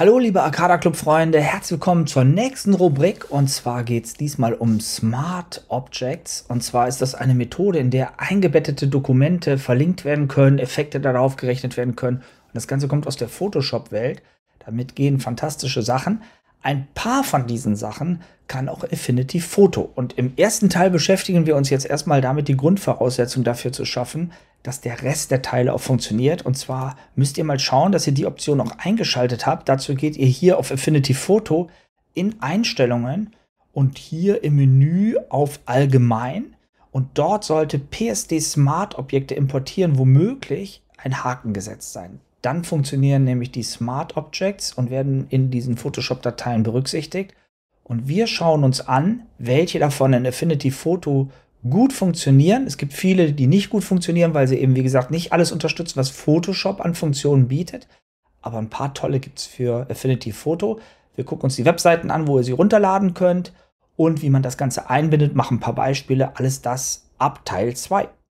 Hallo liebe Arcada Club Freunde, herzlich willkommen zur nächsten Rubrik und zwar geht es diesmal um Smart Objects und zwar ist das eine Methode, in der eingebettete Dokumente verlinkt werden können, Effekte darauf gerechnet werden können und das Ganze kommt aus der Photoshop-Welt. Damit gehen fantastische Sachen. Ein paar von diesen Sachen kann auch Affinity Photo. Und im ersten Teil beschäftigen wir uns jetzt erstmal damit, die Grundvoraussetzung dafür zu schaffen, dass der Rest der Teile auch funktioniert. Und zwar müsst ihr mal schauen, dass ihr die Option auch eingeschaltet habt. Dazu geht ihr hier auf Affinity Photo in Einstellungen und hier im Menü auf Allgemein. Und dort sollte PSD Smart Objekte importieren womöglich ein Haken gesetzt sein. Dann funktionieren nämlich die Smart Objects und werden in diesen Photoshop-Dateien berücksichtigt. Und wir schauen uns an, welche davon in Affinity Photo gut funktionieren. Es gibt viele, die nicht gut funktionieren, weil sie eben, wie gesagt, nicht alles unterstützen, was Photoshop an Funktionen bietet. Aber ein paar tolle gibt es für Affinity Photo. Wir gucken uns die Webseiten an, wo ihr sie runterladen könnt und wie man das Ganze einbindet, machen ein paar Beispiele. Alles das ab Teil 2.